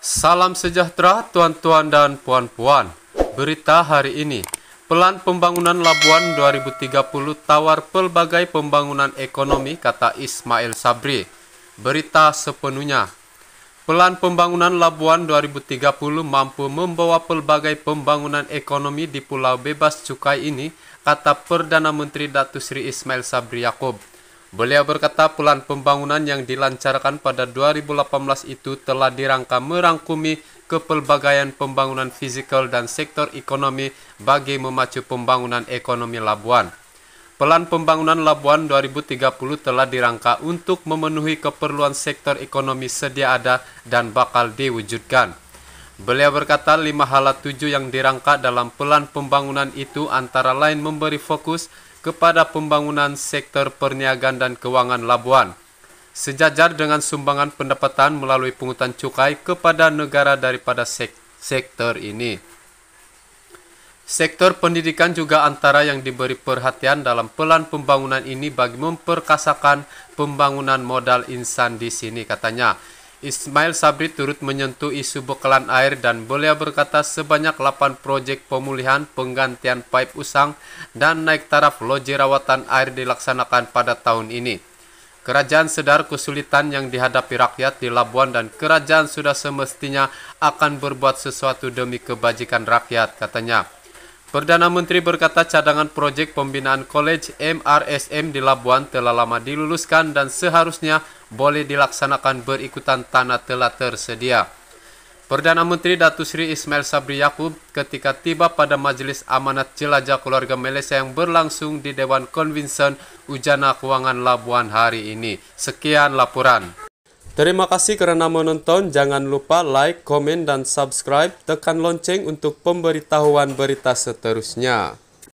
Salam sejahtera tuan-tuan dan puan-puan. Berita hari ini, Pelan Pembangunan Labuan 2030 tawar pelbagai pembangunan ekonomi kata Ismail Sabri. Berita sepenuhnya. Pelan Pembangunan Labuan 2030 mampu membawa pelbagai pembangunan ekonomi di Pulau Bebas Cukai ini, kata Perdana Menteri Datu Sri Ismail Sabri Yaakob. Beliau berkata pelan pembangunan yang dilancarkan pada 2018 itu telah dirangka merangkumi kepelbagaian pembangunan fisikal dan sektor ekonomi bagi memacu pembangunan ekonomi Labuan. Pelan pembangunan Labuan 2030 telah dirangka untuk memenuhi keperluan sektor ekonomi sedia ada dan bakal diwujudkan. Beliau berkata lima halat tujuh yang dirangka dalam pelan pembangunan itu antara lain memberi fokus kepada pembangunan sektor perniagaan dan keuangan Labuan. Sejajar dengan sumbangan pendapatan melalui pungutan cukai kepada negara daripada sek sektor ini. Sektor pendidikan juga antara yang diberi perhatian dalam pelan pembangunan ini bagi memperkasakan pembangunan modal insan di sini katanya. Ismail Sabri turut menyentuh isu bekalan air dan beliau berkata sebanyak 8 proyek pemulihan penggantian pipe usang dan naik taraf loji rawatan air dilaksanakan pada tahun ini. Kerajaan sedar kesulitan yang dihadapi rakyat di Labuan dan kerajaan sudah semestinya akan berbuat sesuatu demi kebajikan rakyat, katanya. Perdana Menteri berkata cadangan proyek pembinaan College MRSM di Labuan telah lama diluluskan dan seharusnya boleh dilaksanakan berikutan tanah telah tersedia. Perdana Menteri Datu Sri Ismail Sabri Yaakob ketika tiba pada Majelis Amanat Jelajah Keluarga Malaysia yang berlangsung di Dewan Convention Ujana Keuangan Labuan hari ini. Sekian laporan. Terima kasih kerana menonton. Jangan lupa like, komen, dan subscribe. Tekan lonceng untuk pemberitahuan berita seterusnya.